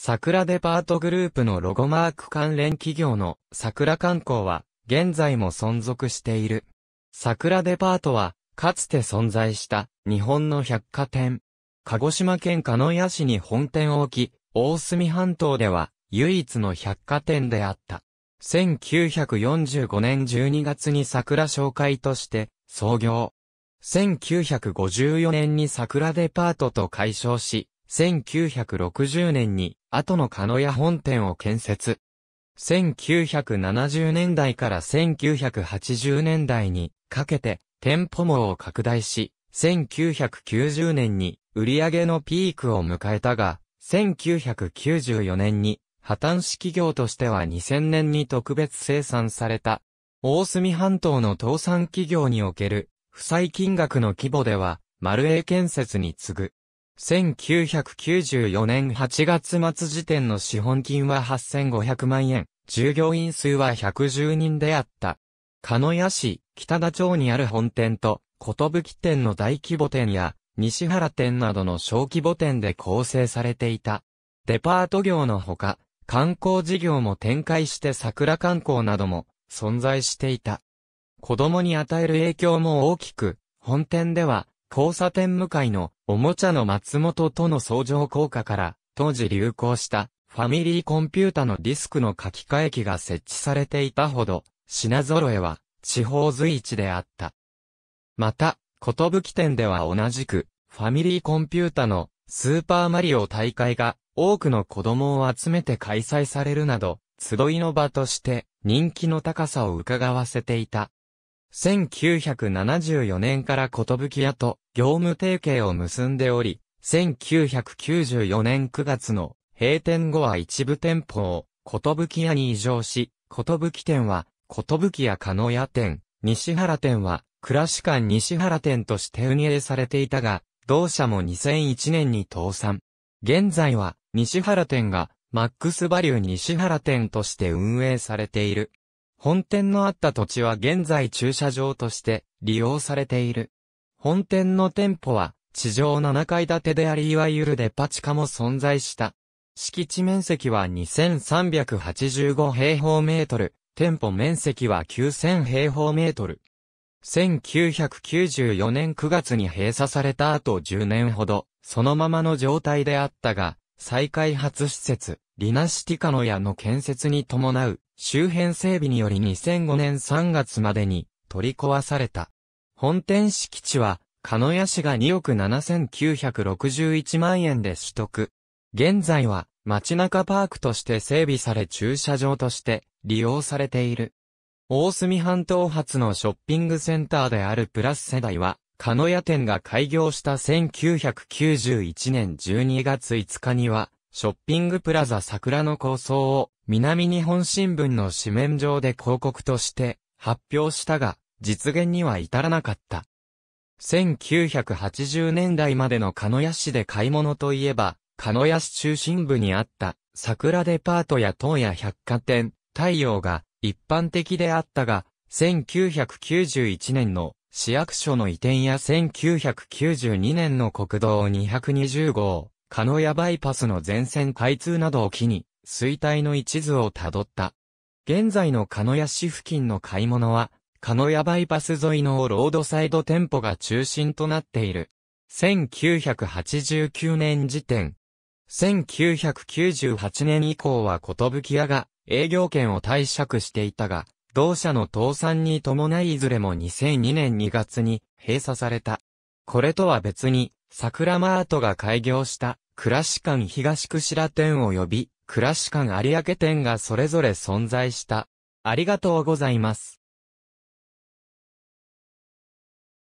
桜デパートグループのロゴマーク関連企業の桜観光は現在も存続している。桜デパートはかつて存在した日本の百貨店。鹿児島県鹿屋市に本店を置き、大隅半島では唯一の百貨店であった。1945年12月に桜紹介として創業。1954年に桜デパートと解消し、1960年に、後の鹿屋本店を建設。1970年代から1980年代にかけて店舗網を拡大し、1990年に売り上げのピークを迎えたが、1994年に破綻し企業としては2000年に特別生産された。大隅半島の倒産企業における、負債金額の規模では、丸栄建設に次ぐ、1994年8月末時点の資本金は8500万円、従業員数は110人であった。鹿屋市、北田町にある本店と、ことぶき店の大規模店や、西原店などの小規模店で構成されていた。デパート業のほか、観光事業も展開して桜観光なども存在していた。子供に与える影響も大きく、本店では交差点向かいのおもちゃの松本との相乗効果から、当時流行したファミリーコンピュータのディスクの書き換え機が設置されていたほど、品揃えは地方随一であった。また、ことぶき店では同じく、ファミリーコンピュータのスーパーマリオ大会が多くの子供を集めて開催されるなど、集いの場として人気の高さを伺わせていた。1974年から寿屋と業務提携を結んでおり、1994年9月の閉店後は一部店舗を寿屋に移譲し、寿店は寿屋納屋店、西原店は倉敷館西原店として運営されていたが、同社も2001年に倒産。現在は西原店がマックスバリュー西原店として運営されている。本店のあった土地は現在駐車場として利用されている。本店の店舗は地上7階建てでありいわゆるデパ地下も存在した。敷地面積は2385平方メートル、店舗面積は9000平方メートル。1994年9月に閉鎖された後10年ほど、そのままの状態であったが、再開発施設、リナシティカノヤの建設に伴う周辺整備により2005年3月までに取り壊された。本店敷地は、鹿屋市が2億7961万円で取得。現在は、街中パークとして整備され駐車場として利用されている。大隅半島発のショッピングセンターであるプラス世代は、鹿屋店が開業した1991年12月5日には、ショッピングプラザ桜の構想を南日本新聞の紙面上で広告として発表したが、実現には至らなかった。1980年代までの鹿屋市で買い物といえば、鹿屋市中心部にあった桜デパートや東屋百貨店、太陽が一般的であったが、1991年の市役所の移転や1992年の国道220号、カノヤバイパスの全線開通などを機に、衰退の一途をたどった。現在のカノヤ市付近の買い物は、カノヤバイパス沿いのロードサイド店舗が中心となっている。1989年時点。1998年以降はことぶき屋が営業権を貸借していたが、同社の倒産に伴いいずれも2002年2月に閉鎖された。これとは別に、桜マートが開業した、倉カ館東串店呼び、倉カ館有明店がそれぞれ存在した。ありがとうございます。